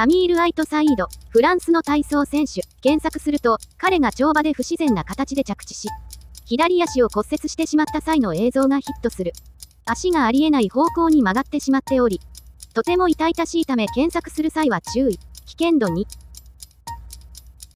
サミール・アイト・サイード、フランスの体操選手、検索すると、彼が跳馬で不自然な形で着地し、左足を骨折してしまった際の映像がヒットする。足がありえない方向に曲がってしまっており、とても痛々しいため検索する際は注意、危険度2。